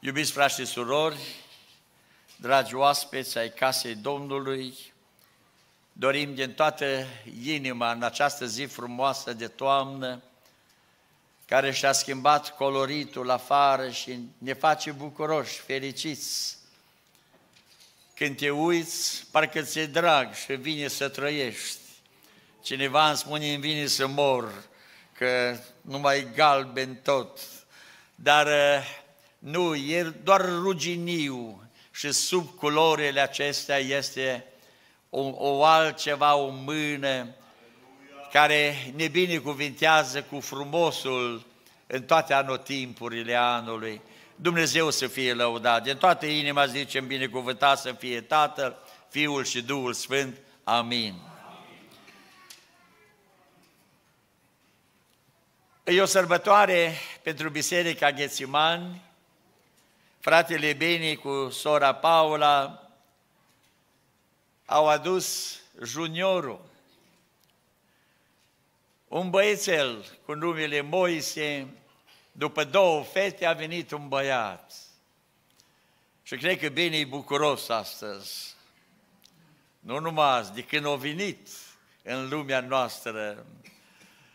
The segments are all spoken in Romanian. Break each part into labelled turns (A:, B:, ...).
A: Iubiți frați și surori, dragi oaspeți ai casei Domnului, dorim din toată inima în această zi frumoasă de toamnă, care și-a schimbat coloritul afară și ne face bucuroși, fericiți. Când te uiți, parcă ți-e drag și vine să trăiești. Cineva îmi spune, îmi vine să mor, că nu mai galben tot. Dar nu, e doar ruginiu și sub culorile acestea este o, o altceva, o mână care ne binecuvintează cu frumosul în toate anotimpurile anului. Dumnezeu să fie lăudat. Din toată inima zicem binecuvântat să fie Tatăl, Fiul și Duhul Sfânt. Amin. Amin. E o sărbătoare pentru Biserica Ghețimani, fratele Beni cu sora Paula au adus juniorul, un băiețel cu numele Moise, după două fete a venit un băiat. Și cred că bine e bucuros astăzi. Nu numai azi, de când a venit în lumea noastră,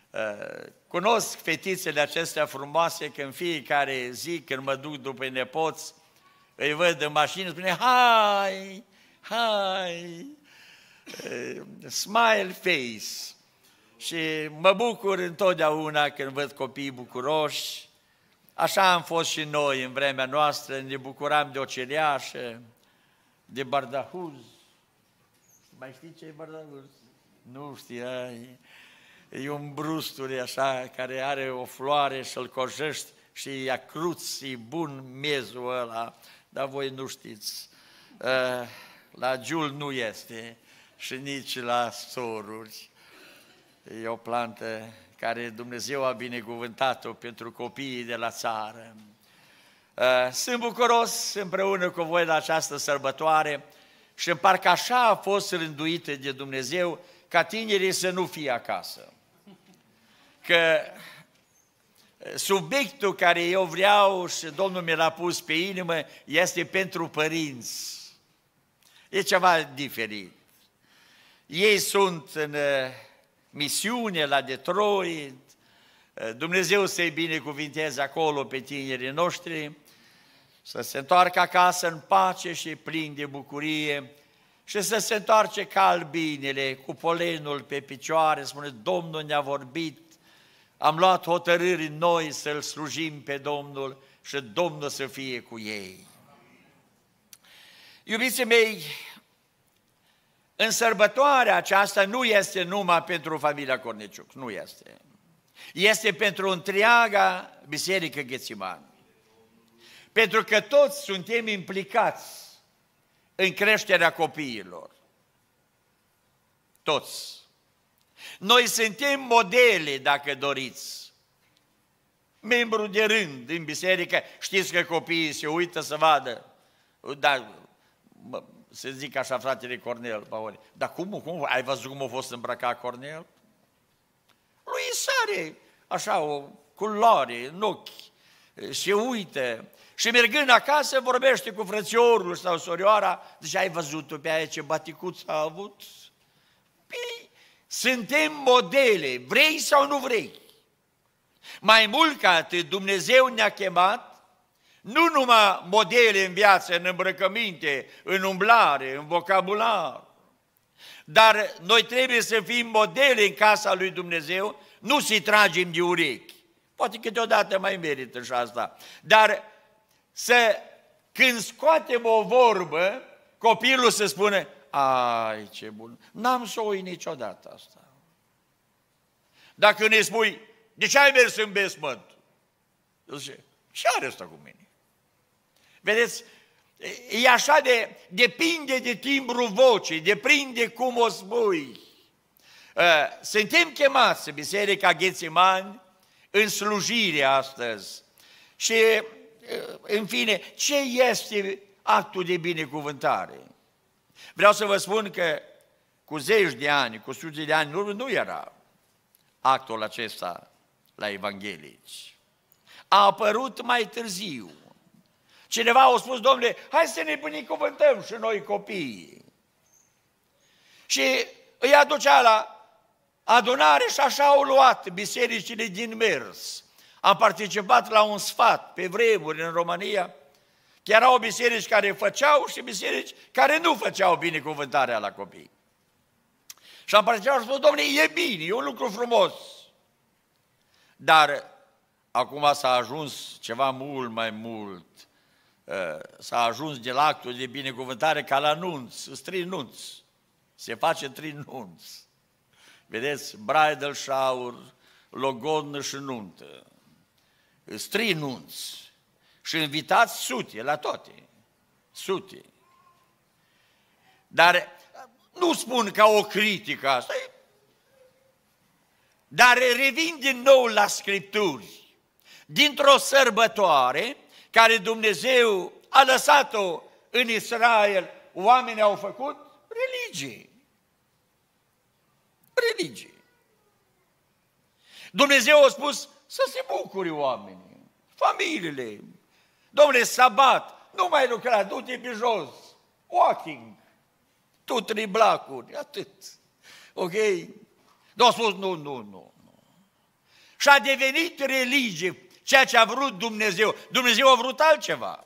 A: uh, Cunosc fetițele acestea frumoase că în fiecare zi când mă duc după nepoți, îi văd în mașină, spune, hai, hai, eh, smile face. Și mă bucur întotdeauna când văd copiii bucuroși. Așa am fost și noi în vremea noastră, ne bucuram de o cereașă, de bardahuz. Mai știi ce e bardahuz? Nu știai e un brusturi așa, care are o floare și-l cojești și e acruț, e bun miezul ăla, dar voi nu știți. Eh, la giul nu este și nici la soruri. E o plantă care Dumnezeu a binecuvântat-o pentru copiii de la țară. Eh, sunt bucuros împreună cu voi la această sărbătoare și parcă așa a fost rânduită de Dumnezeu ca tinerii să nu fie acasă că eh, subiectul care eu vreau și Domnul mi l-a pus pe inimă este pentru părinți. E ceva diferit. Ei sunt în eh, misiune la Detroit, eh, Dumnezeu să-i binecuvinteze acolo pe tinerii noștri, să se întoarcă acasă în pace și plin de bucurie și să se întoarce calbinele cu polenul pe picioare, spune, Domnul ne-a vorbit, am luat hotărâri noi să-L slujim pe Domnul și Domnul să fie cu ei. Iubiții mei, în sărbătoarea aceasta nu este numai pentru familia Corniciuc, nu este. Este pentru întreaga Biserică Ghețiman. Pentru că toți suntem implicați în creșterea copiilor. Toți. Noi suntem modele, dacă doriți. Membru de rând din biserică, știți că copiii se uită să vadă. Dar, mă, să zic așa fratele Cornel, Paone, dar cum, cum, ai văzut cum a fost îmbrăcat Cornel? Lui sare așa o culoare în ochi, se uită și mergând acasă vorbește cu frățiorul sau sorioara, zice, ai văzut-o pe aia ce baticuț a avut? Suntem modele, vrei sau nu vrei. Mai mult ca atât, Dumnezeu ne-a chemat nu numai modele în viață, în îmbrăcăminte, în umblare, în vocabular, dar noi trebuie să fim modele în casa lui Dumnezeu, nu să-i tragem de urechi. Poate câteodată mai merită și asta. Dar să, când scoatem o vorbă, copilul să spune ai ce bun, n-am să o uit niciodată asta. Dacă ne spui, de ce ai mers în basement? El zice, ce are asta cu mine? Vedeți, e așa de, depinde de timbru vocii, depinde cum o spui. Suntem chemați, Biserica Ghețimani, în slujire astăzi. Și, în fine, ce este actul de binecuvântare? Vreau să vă spun că cu zeci de ani, cu sute de ani în urmă, nu era actul acesta la evanghelici. A apărut mai târziu. Cineva a spus, domnule, hai să ne binecuvântăm și noi copiii. Și îi aducea la adunare și așa au luat bisericile din mers. Am participat la un sfat pe vremuri în România, Că erau biserici care făceau și biserici care nu făceau bine cuvântarea la copii. Și am părțit și spus, domnule, e bine, e un lucru frumos. Dar acum s-a ajuns ceva mult mai mult. Ă, s-a ajuns de la actul de binecuvântare ca la nunț, strinunț, nunț. Se face trinunț. nunț. Vedeți, bridal shower, logodnă și nuntă. Trei și invitați sute la toate. Sute. Dar nu spun ca o critică asta, dar revin din nou la Scripturi. Dintr-o sărbătoare care Dumnezeu a lăsat-o în Israel, oamenii au făcut religie. Religie. Dumnezeu a spus să se bucuri oamenii, familiile, Domnule, sabat, nu mai lucra, du-te pe jos. Walking. Tu triblacuri, atât. Ok? Dar a spus, nu, nu, nu. Și a devenit religie ceea ce a vrut Dumnezeu. Dumnezeu a vrut altceva.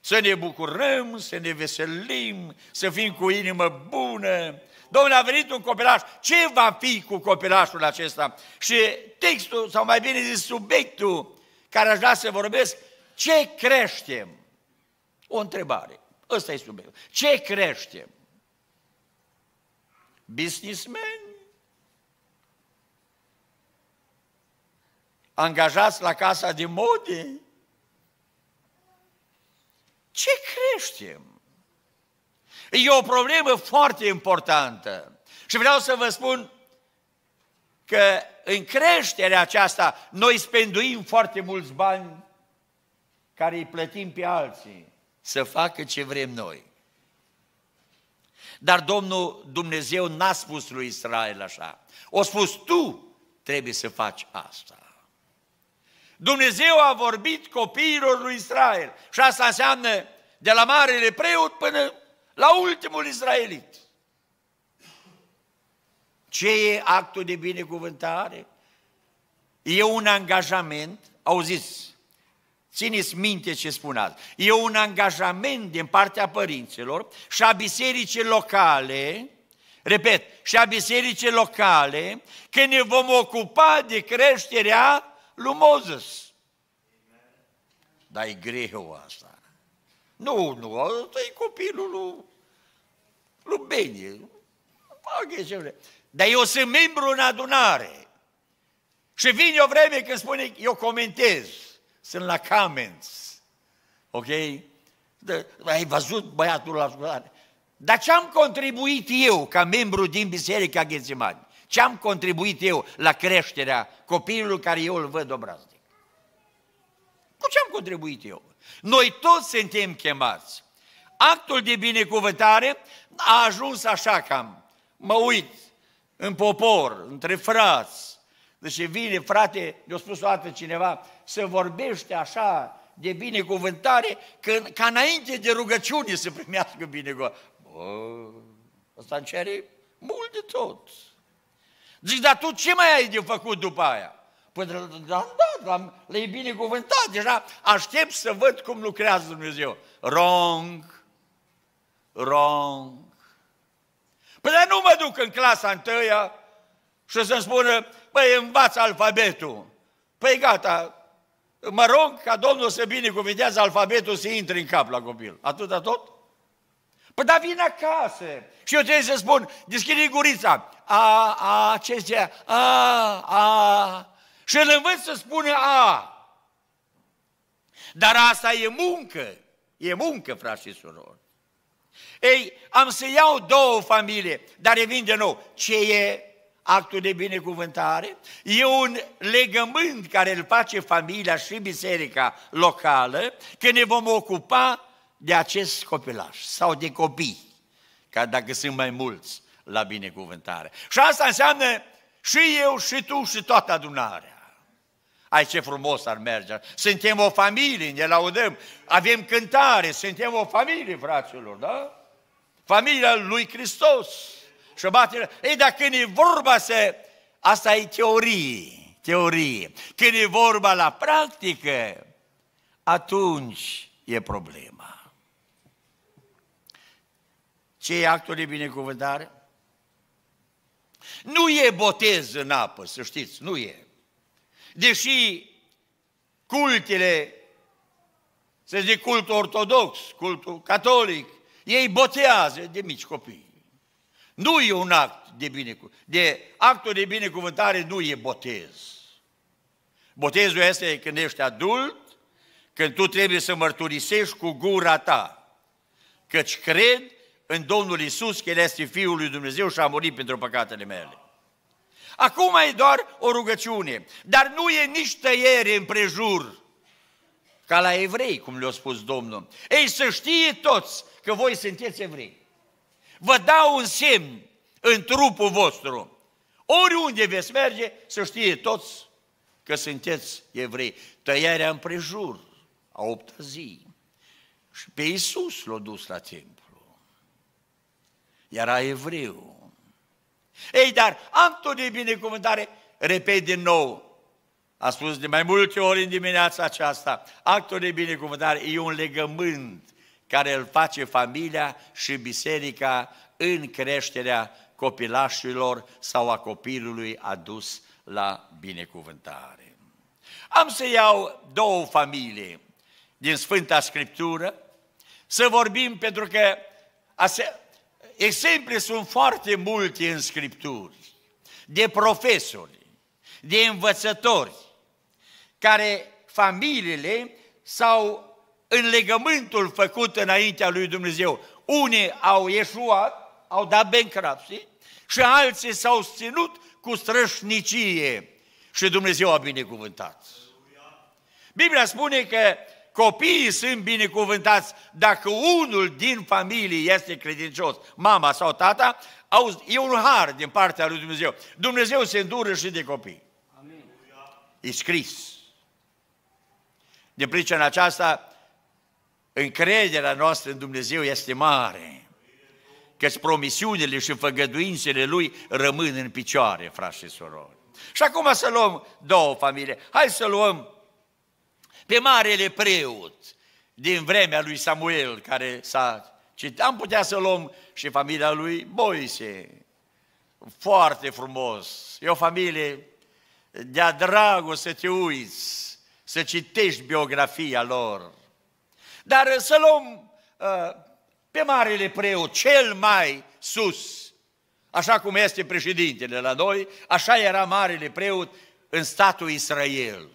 A: Să ne bucurăm, să ne veselim, să fim cu inimă bună. Domnul a venit un copilaș. Ce va fi cu copilașul acesta? Și textul, sau mai bine zis subiectul, care aș vrea să vorbesc, ce creștem? O întrebare. Ăsta e subiectul. Ce creștem? Businessmen, Angajați la casa de mode? Ce creștem? E o problemă foarte importantă. Și vreau să vă spun că în creșterea aceasta noi spenduim foarte mulți bani care îi plătim pe alții să facă ce vrem noi. Dar Domnul Dumnezeu n-a spus lui Israel așa. O spus tu trebuie să faci asta. Dumnezeu a vorbit copiilor lui Israel și asta înseamnă de la marele preot până la ultimul israelit. Ce e actul de binecuvântare? E un angajament, Auziți. Țineți minte ce spun azi. E un angajament din partea părinților și a bisericii locale, repet, și a bisericii locale, că ne vom ocupa de creșterea lui Moses. Dar e greu asta. Nu, nu, asta e copilul lui, lui Beni. Dar eu sunt membru în adunare. Și vine o vreme când spune, eu comentez sunt la Camens. Ok? De, ai văzut băiatul la sculare. Dar ce am contribuit eu ca membru din Biserica Ghețimani? Ce am contribuit eu la creșterea copilului care eu îl văd obraznic? Cu ce am contribuit eu? Noi toți suntem chemați. Actul de binecuvântare a ajuns așa cam, mă uit în popor, între frați, deci vine frate, ne-a spus o dată cineva, să vorbește așa de binecuvântare, că, ca înainte de rugăciune să primească binecuvântare. Bă, asta cere mult de tot. Zic, dar tu ce mai ai de făcut după aia? Păi, da, da, da le-ai binecuvântat, deja aștept să văd cum lucrează Dumnezeu. Wrong, wrong. Păi, dar nu mă duc în clasa întâia și să-mi spună, Păi învață alfabetul. Păi gata, mă rog ca Domnul să binecuvintează alfabetul să intre în cap la copil. Atâta tot? Păi da, vine acasă. Și eu trebuie să spun, deschide gurița. A, a, ce zice? A, a. Și îl învăț să spună a. Dar asta e muncă. E muncă, frați și surori. Ei, am să iau două familie, dar revin de nou. Ce e actul de binecuvântare, e un legământ care îl face familia și biserica locală, că ne vom ocupa de acest copilaj sau de copii, ca dacă sunt mai mulți la binecuvântare. Și asta înseamnă și eu, și tu, și toată adunarea. Ai ce frumos ar merge. Suntem o familie, ne laudăm, avem cântare, suntem o familie, fraților, da? Familia lui Hristos și bate, Ei, dar când e vorba să... Asta e teorie, teorie. Când e vorba la practică, atunci e problema. Ce e actul de binecuvântare? Nu e botez în apă, să știți, nu e. Deși cultele, să zic cultul ortodox, cultul catolic, ei botează de mici copii. Nu e un act de, binecu- de actul de binecuvântare nu e botez. Botezul este când ești adult, când tu trebuie să mărturisești cu gura ta, căci cred în Domnul Isus că El este Fiul lui Dumnezeu și a murit pentru păcatele mele. Acum e doar o rugăciune, dar nu e nici tăiere împrejur, ca la evrei, cum le-a spus Domnul. Ei, să știe toți că voi sunteți evrei vă dau un semn în trupul vostru. Oriunde veți merge, să știe toți că sunteți evrei. Tăiarea împrejur a opta zi. Și pe Iisus l-a dus la templu. Era evreu. Ei, dar am tot de binecuvântare, repet din nou, a spus de mai multe ori în dimineața aceasta, actul de binecuvântare e un legământ care îl face familia și biserica în creșterea copilașilor sau a copilului adus la binecuvântare. Am să iau două familii din Sfânta Scriptură să vorbim pentru că ase- exemple sunt foarte multe în Scripturi de profesori, de învățători, care familiile s-au în legământul făcut înaintea lui Dumnezeu. Unii au ieșuat, au dat bancrapsi, și alții s-au ținut cu strășnicie și Dumnezeu a binecuvântat. Biblia spune că copiii sunt binecuvântați dacă unul din familie este credincios, mama sau tata, au, e un har din partea lui Dumnezeu. Dumnezeu se îndură și de copii. Amin. E scris. De pricina aceasta, Încrederea noastră în Dumnezeu este mare, căci promisiunile și făgăduințele Lui rămân în picioare, frați și surori. Și acum să luăm două familii. Hai să luăm pe marele preot din vremea lui Samuel, care s-a citit. Am putea să luăm și familia lui Boise. Foarte frumos. E o familie de-a dragul să te uiți, să citești biografia lor. Dar să luăm uh, pe marele preot cel mai sus, așa cum este președintele la noi, așa era marele preot în statul Israel.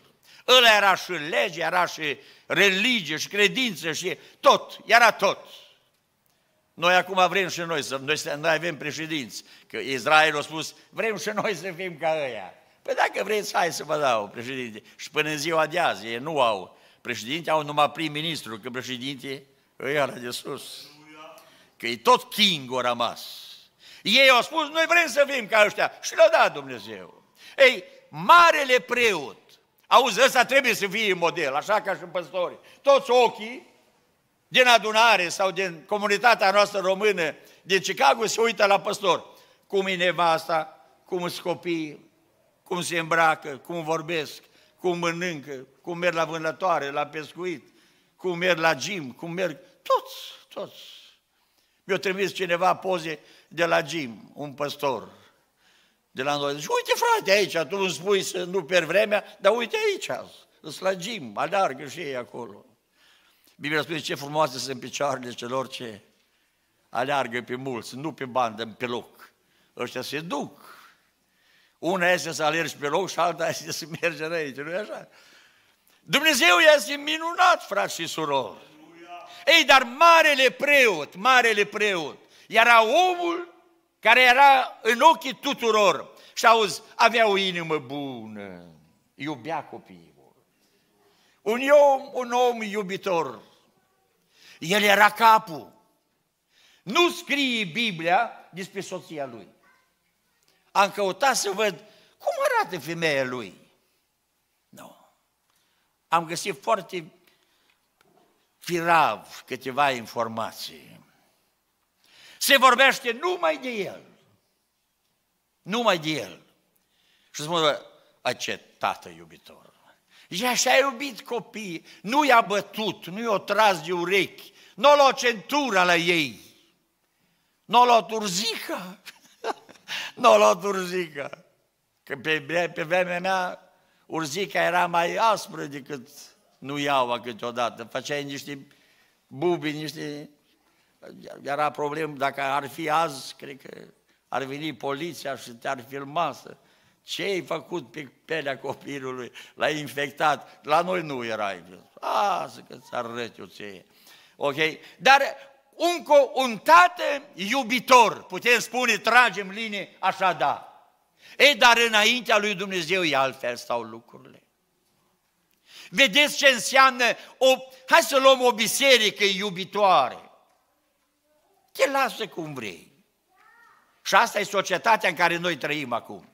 A: El era și lege, era și religie, și credință, și tot, era tot. Noi acum vrem și noi să, noi, noi avem președinți, că Israel a spus, vrem și noi să fim ca ăia. Păi dacă vreți, hai să vă dau președinte. Și până în ziua de azi, ei nu au Președinte au numai prim-ministru, că președinte îi era de sus. Că e tot king o rămas. Ei au spus, noi vrem să fim ca ăștia. Și le-a dat Dumnezeu. Ei, marele preot, auzi, ăsta trebuie să fie model, așa ca și în păstori. Toți ochii din adunare sau din comunitatea noastră română din Chicago se uită la păstor. Cum e nevasta, cum sunt copiii, cum se îmbracă, cum vorbesc, cum mănâncă, cum merg la vânătoare, la pescuit, cum merg la gym, cum merg... Toți, toți. Mi-a trimis cineva poze de la gym, un păstor de la noi. Zice, uite frate aici, tu îmi spui să nu pierd vremea, dar uite aici, îți la gym, alargă și ei acolo. Biblia spune ce frumoase sunt picioarele celor ce aleargă pe mulți, nu pe bandă, pe loc. Ăștia se duc. Una este să alergi pe loc și alta este să mergi înainte, nu e așa? Dumnezeu este minunat, frați și surori. Ei, dar marele preot, marele preot, era omul care era în ochii tuturor și auzi, avea o inimă bună, iubea copiii. Un om, un om iubitor. El era capul. Nu scrie Biblia despre soția lui. Am căutat să văd cum arată femeia lui am găsit foarte firav câteva informații. Se vorbește numai de el. Numai de el. Și spun, a ce tată iubitor. Și așa a iubit copii, nu i-a bătut, nu i-a tras de urechi, nu l-a centura la ei, nu l-a turzică, nu l-a turzică. Că pe, pe vremea mea urzica era mai aspră decât nu iaua câteodată, făceai niște bubi, niște... Era problemă, dacă ar fi azi, cred că ar veni poliția și te-ar filma să... Ce ai făcut pe pelea copilului? L-ai infectat? La noi nu era A, să că ți-ar rătiuție. Ok? Dar un, un tată iubitor, putem spune, tragem linie, așa da. Ei, dar înaintea lui Dumnezeu e altfel stau lucrurile. Vedeți ce înseamnă o... Hai să luăm o biserică iubitoare. Te lasă cum vrei. Și asta e societatea în care noi trăim acum.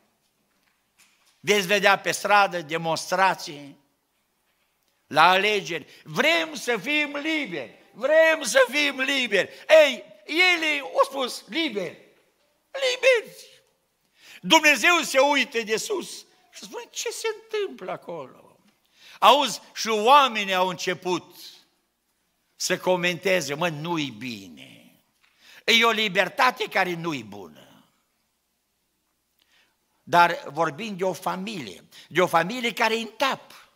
A: Veți vedea pe stradă demonstrații, la alegeri. Vrem să fim liberi, vrem să fim liberi. Ei, ei au spus liberi, liberi, Dumnezeu se uite de sus și spune, ce se întâmplă acolo? Auzi, și oamenii au început să comenteze, mă, nu-i bine. E o libertate care nu-i bună. Dar vorbim de o familie, de o familie care e în tap.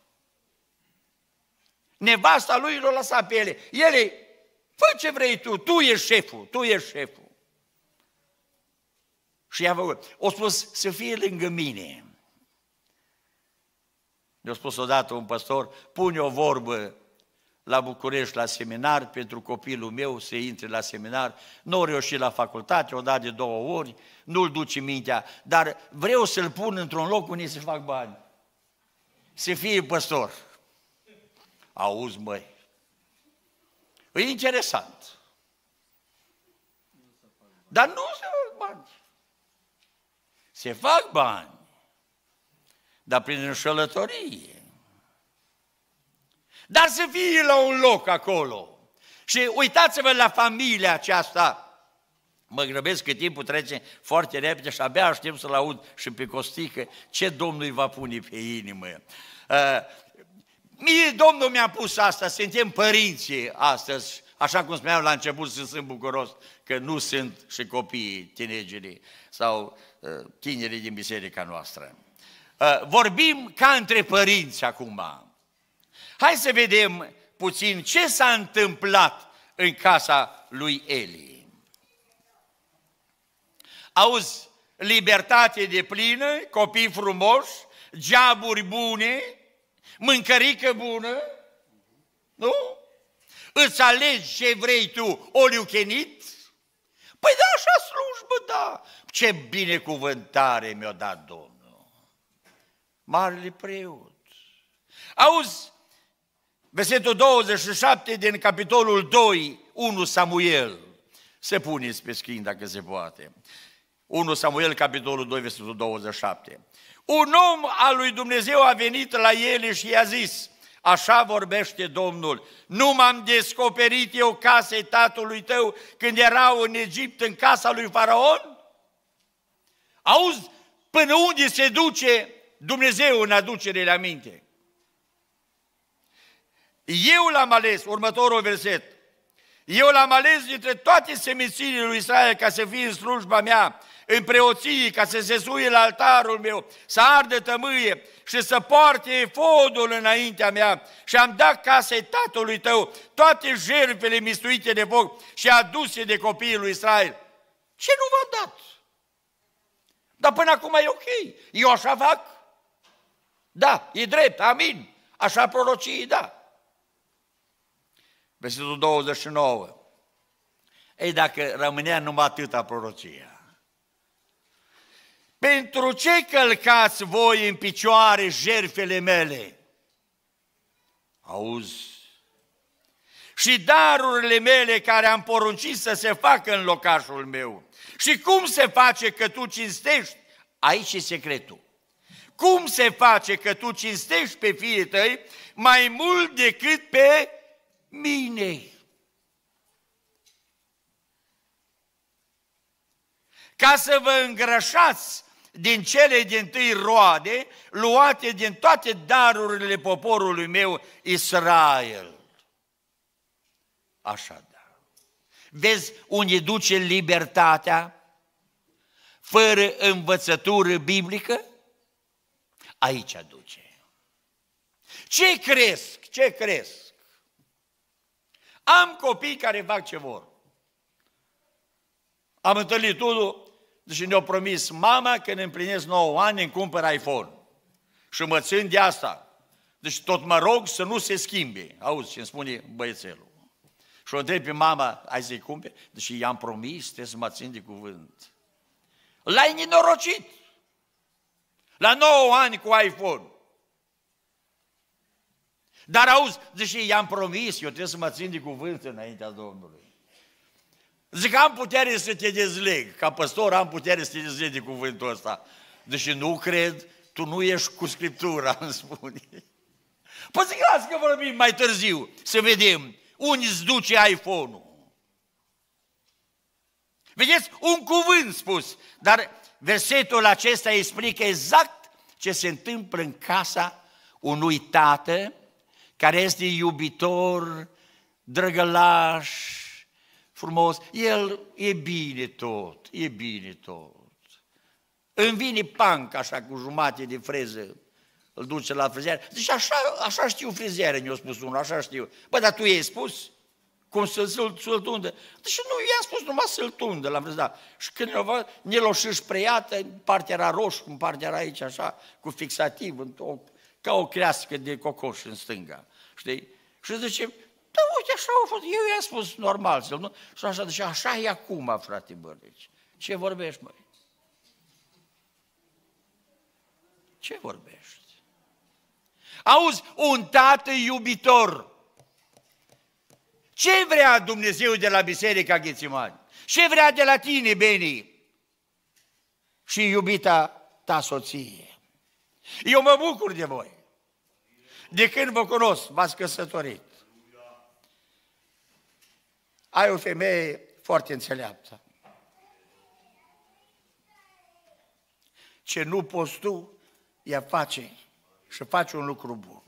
A: Nevasta lui l-a lăsat pe ele. Ele, fă ce vrei tu, tu ești șeful, tu ești șeful. Și i-a făcut. O spus să fie lângă mine. Mi-a spus odată un pastor, pune o vorbă la București, la seminar, pentru copilul meu să intre la seminar, nu a reușit la facultate, o dat de două ori, nu-l duce mintea, dar vreau să-l pun într-un loc unde să fac bani. Să fie păstor. Auzi, măi, e interesant. Dar nu se fac bani. Se fac bani, dar prin înșelătorie. Dar să fie la un loc acolo. Și uitați-vă la familia aceasta. Mă grăbesc că timpul trece foarte repede și abia aștept să-l aud și pe Costică ce Domnul îi va pune pe inimă. Uh, Mie Domnul mi-a pus asta, suntem părinții astăzi, așa cum spuneam la început să sunt bucuros că nu sunt și copiii, tinerii sau uh, tinerii din biserica noastră. Uh, vorbim ca între părinți acum. Hai să vedem puțin ce s-a întâmplat în casa lui Eli. Auzi, libertate de plină, copii frumoși, geaburi bune, mâncărică bună, nu? Îți alegi ce vrei tu, oliuchenit? Păi da, așa slujbă, da. Ce binecuvântare mi-a dat Domnul. Marele preot. Auzi, versetul 27 din capitolul 2, 1 Samuel. Se puneți pe schimb dacă se poate. 1 Samuel, capitolul 2, versetul 27. Un om al lui Dumnezeu a venit la ele și i-a zis, așa vorbește Domnul, nu m-am descoperit eu casei tatălui tău când erau în Egipt, în casa lui Faraon? Auzi, până unde se duce Dumnezeu în la minte? Eu l-am ales, următorul verset, eu l-am ales dintre toate semințiile lui Israel ca să fie în slujba mea în preoții ca să se suie la altarul meu, să ardă tămâie și să poarte efodul înaintea mea și am dat casei tatălui tău toate jertfele mistuite de foc și aduse de copiii lui Israel. Ce nu v-am dat? Dar până acum e ok, eu așa fac. Da, e drept, amin. Așa prorocii, da. Versetul 29. Ei, dacă rămânea numai atâta prorocie, pentru ce călcați voi în picioare jerfele mele? Auzi, și darurile mele care am poruncit să se facă în locașul meu. Și cum se face că tu cinstești? Aici e secretul. Cum se face că tu cinstești pe fiii tăi mai mult decât pe mine? Ca să vă îngrășați din cele din tâi roade, luate din toate darurile poporului meu, Israel. Așa da. vezi unde duce libertatea fără învățătură biblică? Aici duce. Ce cresc? Ce cresc? Am copii care fac ce vor. Am întâlnit unul și ne-a promis mama că ne împlinesc 9 ani, îmi cumpăr iPhone. Și mă țin de asta. Deci tot mă rog să nu se schimbe. Auzi ce îmi spune băiețelul. Și o întreb pe mama, ai să-i Deci i-am promis, trebuie să mă țin de cuvânt. L-ai nenorocit. La 9 ani cu iPhone. Dar auzi, deci i-am promis, eu trebuie să mă țin de cuvânt înaintea Domnului. Zic, am putere să te dezleg. Ca păstor am putere să te dezleg de cuvântul ăsta. Deși nu cred, tu nu ești cu Scriptura, îmi spune. Păi zic, las că vorbim mai târziu, să vedem unde îți duce iPhone-ul. Vedeți, un cuvânt spus, dar versetul acesta explică exact ce se întâmplă în casa unui tată care este iubitor, drăgălaș, frumos, el e bine tot, e bine tot. Îmi vine panca, așa cu jumate de freză, îl duce la frizer. Zice, așa, așa știu frizere, mi-a spus unul, așa știu. Bă, dar tu i-ai spus? Cum să, l să-l tundă? Deci nu, i-am spus numai să-l tundă, l-am frezat. Da. Și când ne ne și preiată, în partea era roșu, în partea era aici așa, cu fixativ, ca o crească de cocoș în stânga. Știi? Și zice, uite, așa au fost, eu i-am spus normal să nu? Și așa, deci așa e acum, frate Bărnici. Ce vorbești, măi? Ce vorbești? Auzi, un tată iubitor. Ce vrea Dumnezeu de la Biserica Ghețimani? Ce vrea de la tine, Beni? Și iubita ta soție. Eu mă bucur de voi. De când vă cunosc, v-ați căsătorit ai o femeie foarte înțeleaptă. Ce nu poți tu, ea face și face un lucru bun.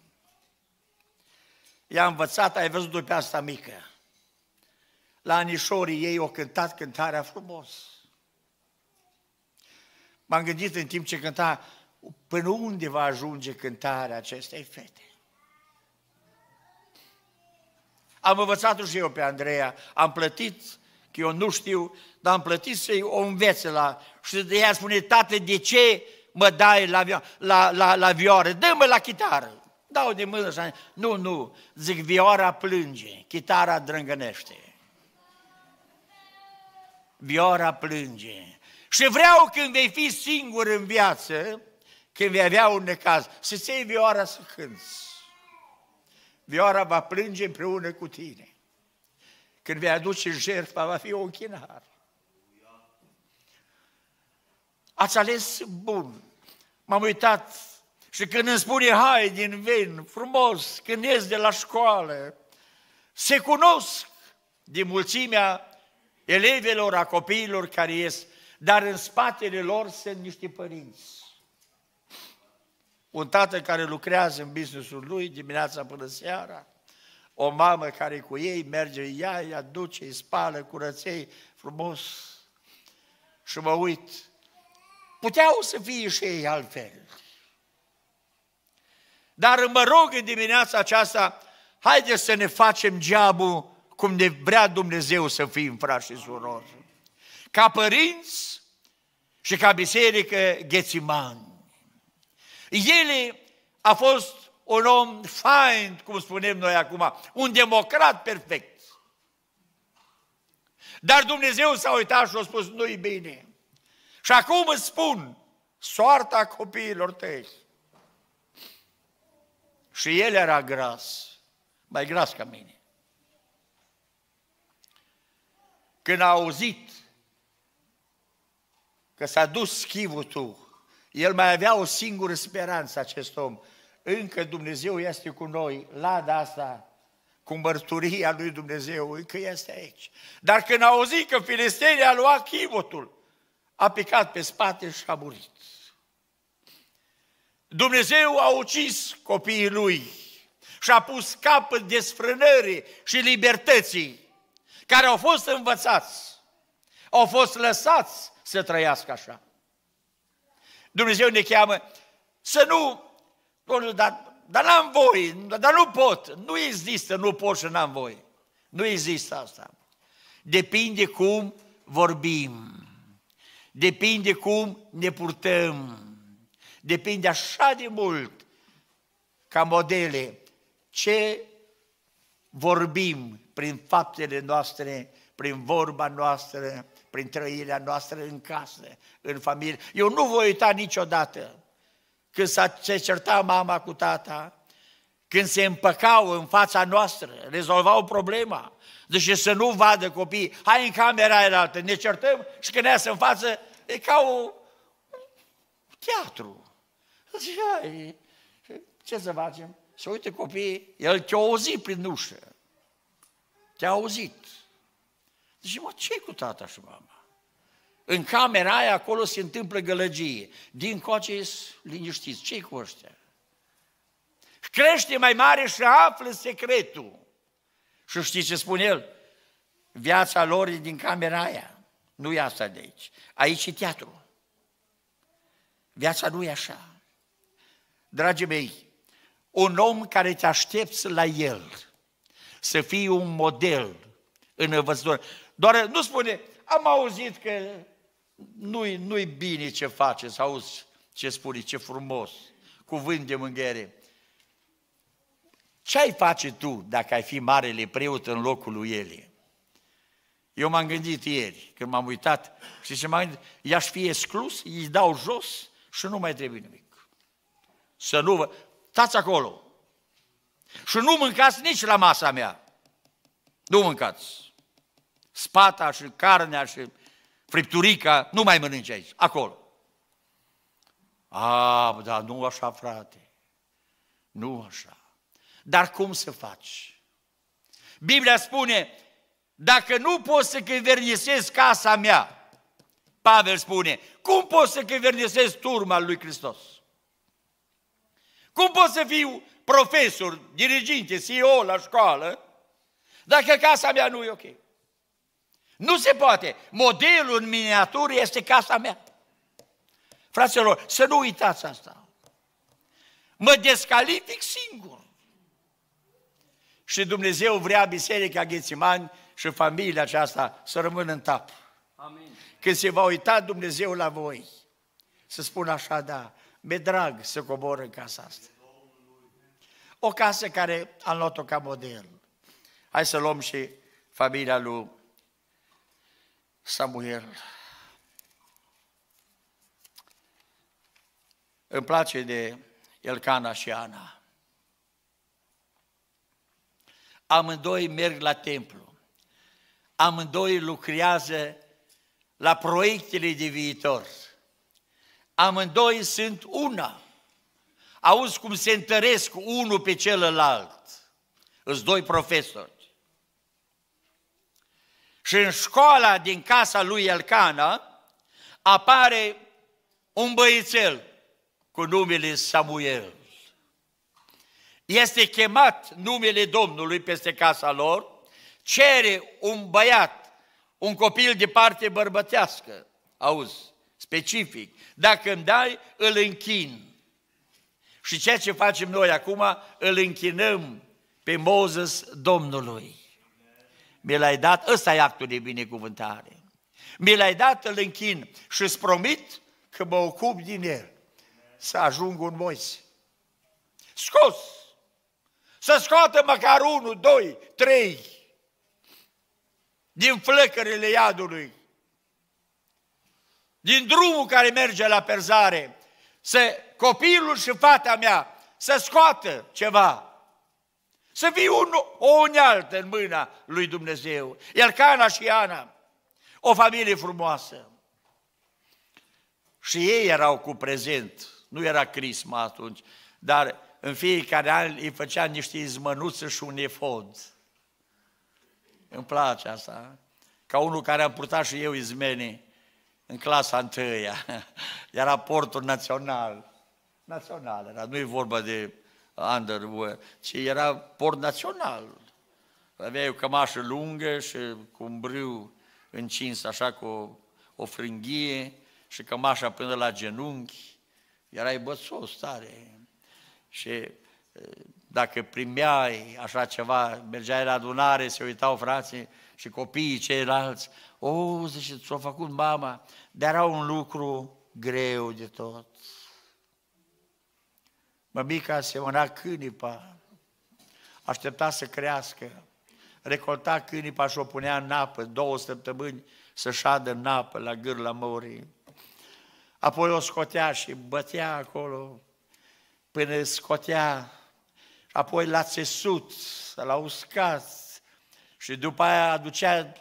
A: Ea a învățat, ai văzut după asta mică. La anișorii ei o cântat cântarea frumos. M-am gândit în timp ce cânta, până unde va ajunge cântarea acestei fete? Am învățat-o și eu pe Andreea, am plătit, că eu nu știu, dar am plătit să-i o învețe la... Și de ea spune, tată, de ce mă dai la, vio- la, la, la vioară? Dă-mă la chitară! Dau de mână și nu, nu, zic, vioara plânge, chitara drângănește. Vioara plânge. Și vreau când vei fi singur în viață, când vei avea un necaz, să-ți iei vioara să cânți vioara va plânge împreună cu tine. Când vei aduce jertfa, va fi o închinare. Ați ales bun. M-am uitat și când îmi spune hai din ven, frumos, când ies de la școală, se cunosc din mulțimea elevelor, a copiilor care ies, dar în spatele lor sunt niște părinți un tată care lucrează în businessul lui dimineața până seara, o mamă care cu ei merge, ea îi aduce, îi spală, curăței, frumos. Și mă uit. Puteau să fie și ei altfel. Dar mă rog în dimineața aceasta, haideți să ne facem geabul cum ne vrea Dumnezeu să fim, frați și surori. Ca părinți și ca biserică ghețimani el a fost un om fain, cum spunem noi acum, un democrat perfect. Dar Dumnezeu s-a uitat și a spus, nu-i bine. Și acum îți spun, soarta copiilor tăi. Și el era gras, mai gras ca mine. Când a auzit că s-a dus schivul tău el mai avea o singură speranță, acest om. Încă Dumnezeu este cu noi, lada asta, cu mărturia lui Dumnezeu, încă este aici. Dar când a auzit că filistenii a luat chivotul, a picat pe spate și a murit. Dumnezeu a ucis copiii lui și a pus capăt desfrânării și libertății care au fost învățați, au fost lăsați să trăiască așa. Dumnezeu ne cheamă să nu, dar, dar n-am voie, dar nu pot, nu există, nu pot și n-am voie. Nu există asta. Depinde cum vorbim, depinde cum ne purtăm, depinde așa de mult ca modele ce vorbim prin faptele noastre, prin vorba noastră, prin trăirea noastră în casă, în familie. Eu nu voi uita niciodată când se certa mama cu tata, când se împăcau în fața noastră, rezolvau problema. Deci să nu vadă copii, hai în camera aia ne certăm și când iasă în față, e ca o teatru. Zice, hai, ce să facem? Și uite copii. el te-a auzit prin ușă. Te-a auzit. Zice, mă, ce cu tata și mama? În camera aia acolo se întâmplă gălăgie. Din coace ești liniștiți. ce cu ăștia? Crește mai mare și află secretul. Și știți ce spune el? Viața lor e din camera aia. Nu e asta de aici. Aici e teatru. Viața nu e așa. Dragii mei, un om care te aștepți la el, să fii un model în învățător. Doar nu spune, am auzit că nu-i, nu-i bine ce să auzi ce spune, ce frumos, cuvânt de mânghere. Ce ai face tu dacă ai fi marele preot în locul lui Eli? Eu m-am gândit ieri, când m-am uitat, și se m-am gândit, i-aș fi exclus, îi dau jos și nu mai trebuie nimic. Să nu vă... Stați acolo! Și nu mâncați nici la masa mea! Nu mâncați! Spata și carnea și fripturica, nu mai mănânci aici, acolo. A, dar nu așa, frate. Nu așa. Dar cum să faci? Biblia spune, dacă nu poți să căvernisezi casa mea, Pavel spune, cum poți să căvernisezi turma lui Hristos? Cum poți să fiu profesor, diriginte, CEO la școală, dacă casa mea nu e ok? Nu se poate. Modelul în miniatură este casa mea. Fraților, să nu uitați asta. Mă descalific singur. Și Dumnezeu vrea Biserica Ghețimani și familia aceasta să rămână în tap. Amin. Când se va uita Dumnezeu la voi, să spun așa, da, mi drag să cobor în casa asta. O casă care am luat-o ca model. Hai să luăm și familia lui Samuel. Îmi place de Elcana și Ana. Amândoi merg la templu. Amândoi lucrează la proiectele de viitor. Amândoi sunt una. Auzi cum se întăresc unul pe celălalt. Îți doi profesori. Și în școala din casa lui Elcana apare un băițel cu numele Samuel. Este chemat numele Domnului peste casa lor, cere un băiat, un copil de parte bărbătească, auzi, specific, dacă îmi dai, îl închin. Și ceea ce facem noi acum, îl închinăm pe Moses Domnului mi l-ai dat, ăsta e actul de binecuvântare. Mi l-ai dat, îl închin și îți promit că mă ocup din el să ajung un Moise. Scos! Să scoată măcar unul, doi, trei din flăcările iadului, din drumul care merge la perzare, să copilul și fata mea să scoată ceva să fii un, o unealtă în mâna lui Dumnezeu. Iar Cana și Ana, o familie frumoasă. Și ei erau cu prezent. Nu era crisma atunci, dar în fiecare an îi făcea niște izmănuțe și un efod. Îmi place asta. Ca unul care am purtat și eu izmene în clasa întâia. Era portul național. Național era, nu e vorba de underwear, ci era port național. Aveai o cămașă lungă și cu un brâu încins așa cu o, o frânghie și cămașa până la genunchi. Erai bățos tare. Și dacă primeai așa ceva, mergeai la adunare, se uitau frații și copiii ceilalți, o, zice, ți-a făcut mama, dar era un lucru greu de tot. Mămica semăna cânipa, aștepta să crească, recolta cânipa și o punea în apă, două săptămâni să șadă în apă la gârla mării. Apoi o scotea și bătea acolo până scotea, apoi l-a țesut, l-a uscat și după aia aducea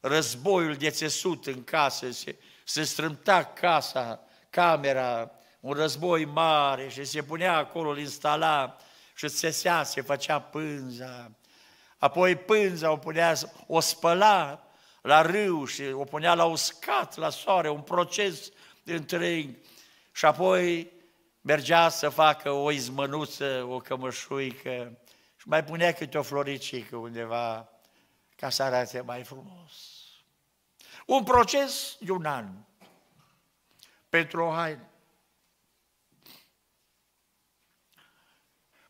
A: războiul de țesut în casă, se, se strâmta casa, camera, un război mare și se punea acolo, îl instala și țesea, se făcea pânza. Apoi pânza o punea, o spăla la râu și o punea la uscat, la soare, un proces întreg. Și apoi mergea să facă o izmănuță, o cămășuică și mai punea câte o floricică undeva ca să arate mai frumos. Un proces de un an pentru o haină.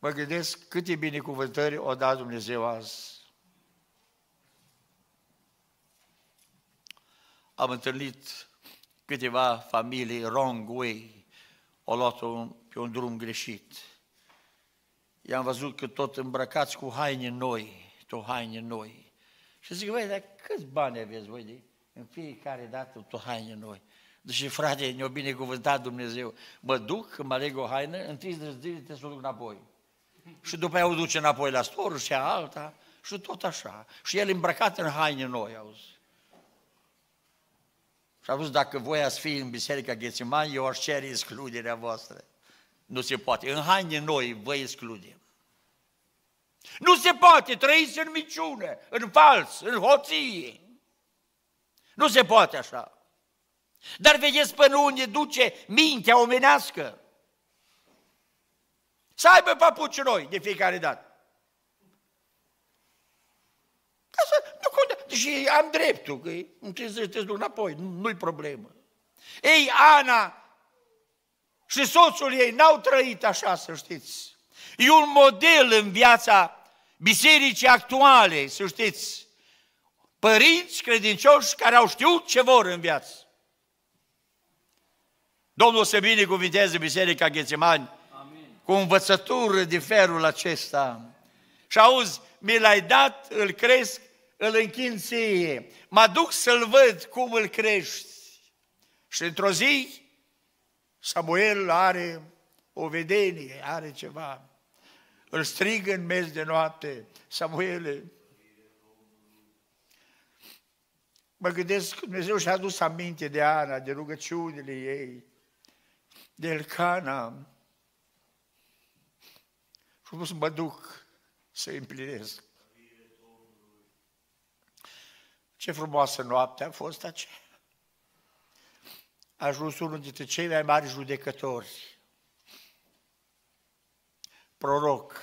A: Mă gândesc câte binecuvântări o da Dumnezeu azi. Am întâlnit câteva familii wrong way, o luat pe un drum greșit. I-am văzut că tot îmbrăcați cu haine noi, tu haine noi. Și zic, băi, dar câți bani aveți voi de în fiecare dată tu haine noi? Deci, frate, ne-a binecuvântat Dumnezeu. Mă duc, mă aleg o haină, în 30 de zile te să o duc înapoi. Și după aia o duce înapoi la storul și a alta și tot așa. Și el îmbrăcat în haine noi, auzi. Și a văzut, dacă voi ați fi în biserica Ghețiman, eu aș cere excluderea voastră. Nu se poate. În haine noi vă excludem. Nu se poate, trăiți în miciune, în fals, în hoție. Nu se poate așa. Dar vedeți până unde duce mintea omenească. Să aibă papuci noi de fiecare dată. Ca să nu contează. Și am dreptul, că nu trebuie să duc înapoi, nu-i problemă. Ei, Ana și soțul ei n-au trăit așa, să știți. E un model în viața bisericii actuale, să știți. Părinți credincioși care au știut ce vor în viață. Domnul să binecuvinteze Biserica Ghețimani cu învățătură de felul acesta. Și auzi, mi l-ai dat, îl cresc, îl închin ție. Mă duc să-l văd cum îl crești. Și într-o zi, Samuel are o vedenie, are ceva. Îl strigă în mes de noapte, Samuele, Mă gândesc Dumnezeu și-a adus aminte de Ana, de rugăciunile ei, de Elcana, să mă duc să împlinesc. Ce frumoasă noapte a fost aceea. A ajuns unul dintre cei mai mari judecători, proroc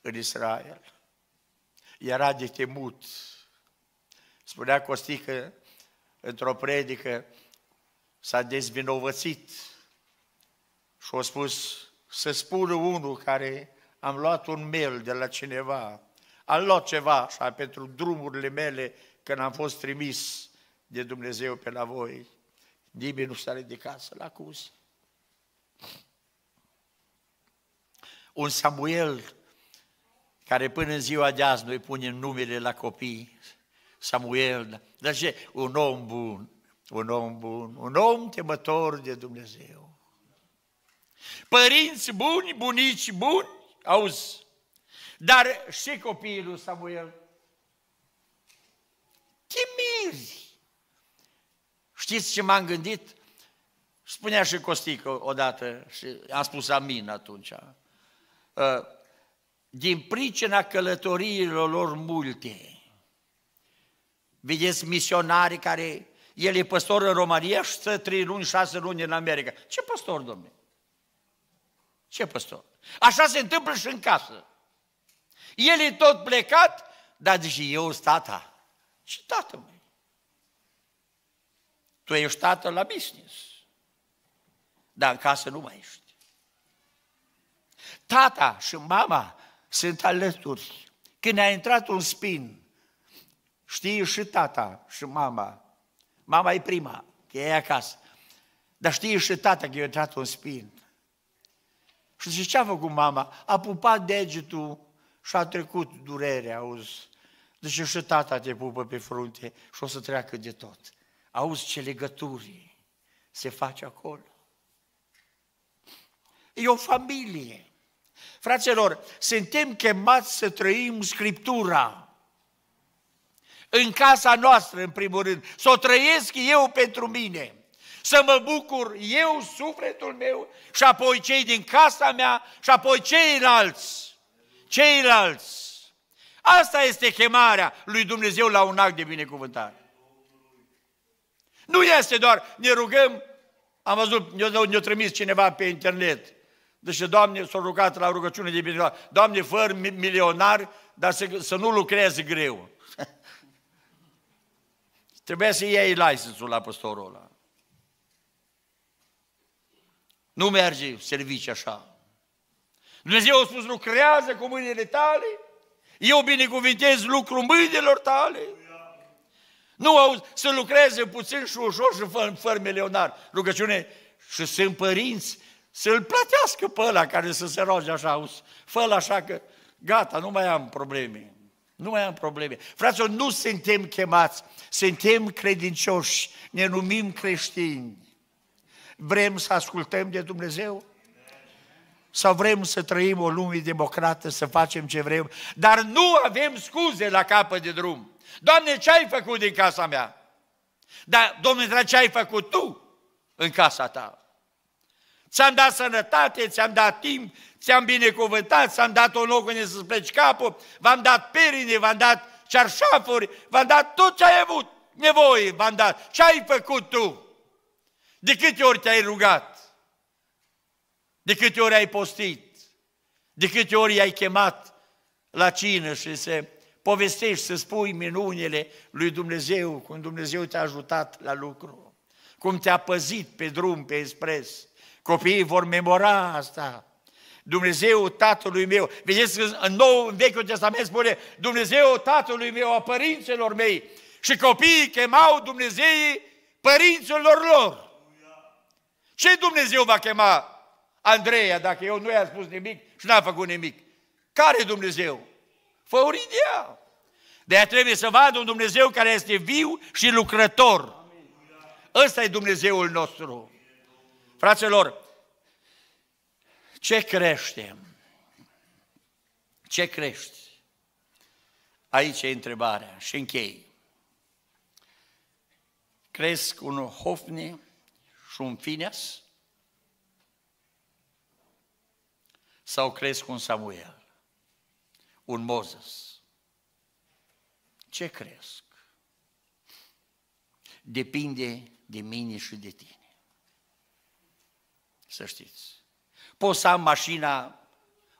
A: în Israel. Era de temut. Spunea Costică într-o predică, s-a dezvinovățit și a spus, să spună unul care am luat un mail de la cineva, am luat ceva așa pentru drumurile mele când am fost trimis de Dumnezeu pe la voi. Nimeni nu s-a ridicat să-l acuz. Un Samuel care până în ziua de azi noi punem numele la copii, Samuel, dar ce? Un om bun, un om bun, un om temător de Dumnezeu. Părinți buni, bunici buni, auzi, dar și copiii lui Samuel. Te Știți ce m-am gândit? Spunea și Costică odată și am spus amin atunci. Uh, din pricina călătoriilor lor multe, vedeți misionari care, el e păstor în România și stă trei luni, șase luni în America. Ce păstor, domnule? Ce păstor? Așa se întâmplă și în casă. El e tot plecat, dar zice, eu sunt tata. Și tată, mai. Tu ești tată la business, dar în casă nu mai ești. Tata și mama sunt alături. Când a intrat un spin, Știi și tata și mama. Mama e prima, că e acasă. Dar știi și tata că a intrat un spin. Și zice, ce a făcut mama? A pupat degetul și a trecut durerea, auzi. Deci și tata te pupă pe frunte și o să treacă de tot. Auzi ce legături se face acolo. E o familie. Fraților, suntem chemați să trăim Scriptura. În casa noastră, în primul rând. Să o trăiesc eu pentru mine să mă bucur eu, sufletul meu, și apoi cei din casa mea, și apoi ceilalți. Ceilalți. Asta este chemarea lui Dumnezeu la un act de binecuvântare. Nu este doar, ne rugăm, am văzut, ne-a trimis cineva pe internet, deci, Doamne, s-a rugat la rugăciune de binecuvântare, Doamne, fără milionar, dar să, să nu lucrezi greu. Trebuie să iei license-ul la păstorul ăla. Nu merge servici așa. Dumnezeu a spus, lucrează cu mâinile tale, eu binecuvintez lucrul mâinilor tale. Nu au să lucreze puțin și ușor și fără, fără milionar rugăciune și sunt părinți să-l plătească pe ăla care să se roage așa, fă așa că gata, nu mai am probleme. Nu mai am probleme. Fraților, nu suntem chemați, suntem credincioși, ne numim creștini. Vrem să ascultăm de Dumnezeu? Sau vrem să trăim o lume democrată, să facem ce vrem, dar nu avem scuze la capăt de drum. Doamne, ce ai făcut din casa mea? Dar, Domnule, ce ai făcut tu în casa ta? Ți-am dat sănătate, ți-am dat timp, ți-am binecuvântat, ți-am dat un loc unde să-ți pleci capul, v-am dat perine, v-am dat cearșafuri, v-am dat tot ce ai avut nevoie, v-am dat. Ce ai făcut tu? De câte ori te-ai rugat? De câte ori ai postit? De câte ori ai chemat la cină și să povestești, să spui minunile lui Dumnezeu, cum Dumnezeu te-a ajutat la lucru, cum te-a păzit pe drum, pe expres. Copiii vor memora asta. Dumnezeu Tatălui meu. Vedeți că în, nou, în Vechiul Testament spune Dumnezeu Tatălui meu, a părinților mei. Și copiii chemau Dumnezeii părinților lor. Ce Dumnezeu va chema Andreea dacă eu nu i-am spus nimic și n-am făcut nimic? Care Dumnezeu? Făuridia! De aia trebuie să vadă un Dumnezeu care este viu și lucrător. Ăsta e Dumnezeul nostru. Fraților, ce creștem? Ce crești? Aici e întrebarea și închei. Cresc un hofnic și un Fineas? Sau crezi cu un Samuel? Un Moses? Ce cresc? Depinde de mine și de tine. Să știți. Poți să am mașina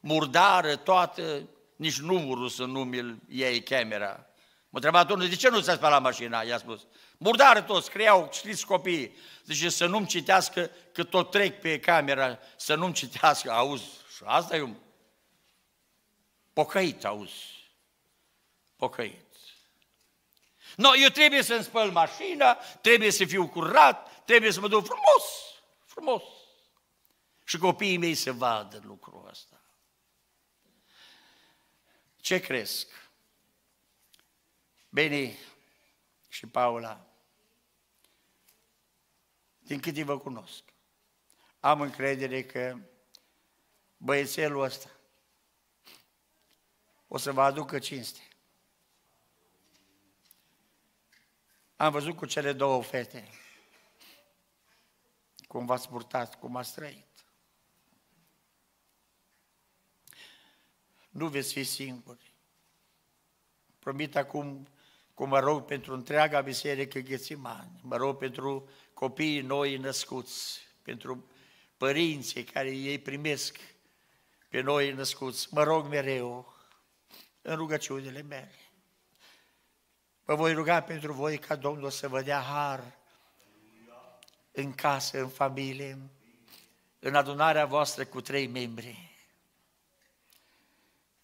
A: murdară toată, nici numărul să nu mi-l iei camera. M-a întrebat unul, de ce nu ți-a spălat mașina? I-a spus, Murdare tot, scriau, știți copiii, zice să nu-mi citească, că tot trec pe camera, să nu-mi citească, auzi, asta e un pocăit, auzi, pocăit. No, eu trebuie să-mi spăl mașina, trebuie să fiu curat, trebuie să mă duc frumos, frumos. Și copiii mei se vadă lucrul ăsta. Ce cresc? Beni și Paula, din câte vă cunosc, am încredere că băiețelul ăsta o să vă aducă cinste. Am văzut cu cele două fete cum v-ați purtat, cum ați trăit. Nu veți fi singuri. Promit acum cum mă rog pentru întreaga biserică Ghețimani, mă rog pentru copiii noi născuți, pentru părinții care ei primesc pe noi născuți. Mă rog mereu în rugăciunile mele. Vă voi ruga pentru voi ca Domnul să vă dea har în casă, în familie, în adunarea voastră cu trei membri.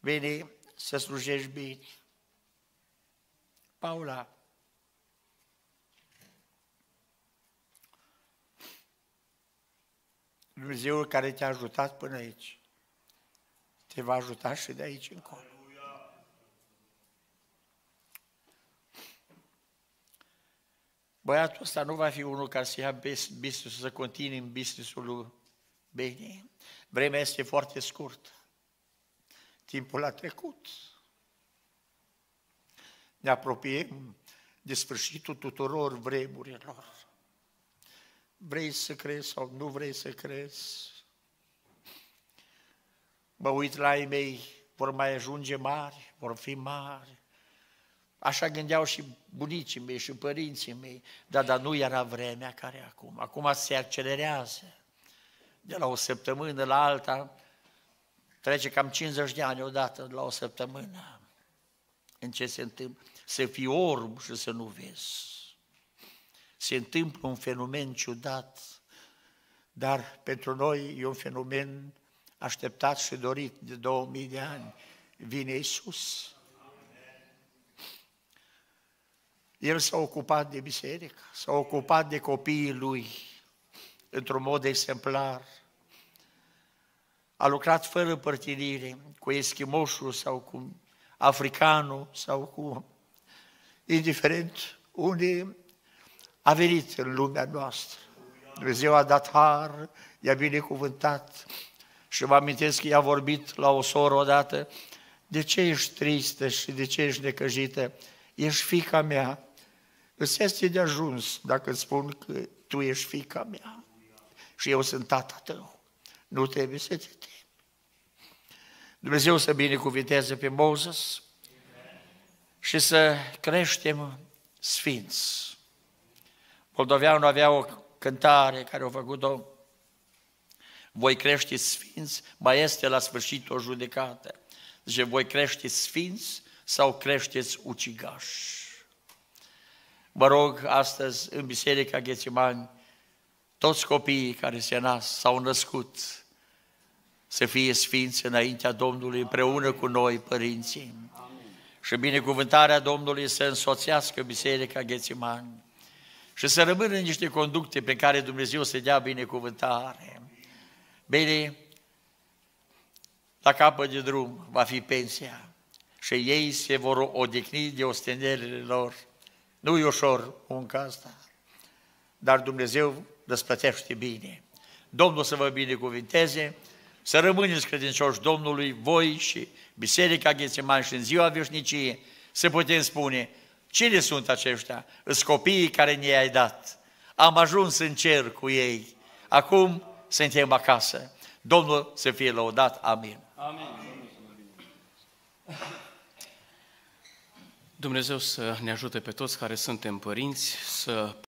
A: Bine, să slujești bine. Paula Dumnezeu care te-a ajutat până aici, te va ajuta și de aici încolo. Băiatul ăsta nu va fi unul care să ia business să continue în businessul lui Beni. Vremea este foarte scurtă. Timpul a trecut. Ne apropiem de sfârșitul tuturor vremurilor vrei să crezi sau nu vrei să crezi. Mă uit la ei mei, vor mai ajunge mari, vor fi mari. Așa gândeau și bunicii mei și părinții mei, dar, dar nu era vremea care acum. Acum se accelerează. De la o săptămână la alta, trece cam 50 de ani odată la o săptămână. În ce se întâmplă? Să fii orb și să nu vezi se întâmplă un fenomen ciudat, dar pentru noi e un fenomen așteptat și dorit de 2000 de ani. Vine Isus. El s-a ocupat de biserică, s-a ocupat de copiii lui într-un mod exemplar. A lucrat fără părtinire cu eschimoșul sau cu africanul sau cu indiferent unde a venit în lumea noastră. Dumnezeu a dat har, i-a binecuvântat. Și mă amintesc că i-a vorbit la o soră odată, de ce ești tristă și de ce ești necăjită? Ești fica mea. Îți este de ajuns dacă îți spun că tu ești fica mea și eu sunt tata tău. Nu trebuie să te temi. Dumnezeu să binecuvinteze pe Moses și să creștem sfinți. Moldoveanul avea o cântare care o făcut-o voi crește sfinți, mai este la sfârșit o judecată. Zice, voi crește sfinți sau creșteți ucigași? Vă rog, astăzi, în Biserica Ghețimani, toți copiii care se nasc, s-au născut, să fie sfinți înaintea Domnului împreună cu noi, părinții. Amin. Și binecuvântarea Domnului să însoțească Biserica Ghețimani și să rămână niște conducte prin care Dumnezeu să dea binecuvântare. Bine, la capăt de drum va fi pensia și ei se vor odihni de ostenerile lor. Nu e ușor munca asta, dar Dumnezeu răsplătește bine. Domnul să vă binecuvinteze, să rămâneți credincioși Domnului, voi și Biserica Ghețeman și în ziua veșniciei, să putem spune, Cine sunt aceștia? Îs copiii care ne-ai dat. Am ajuns în cer cu ei. Acum suntem acasă. Domnul să fie lăudat. Amin. Amin. Dumnezeu să ne ajute pe toți care suntem părinți să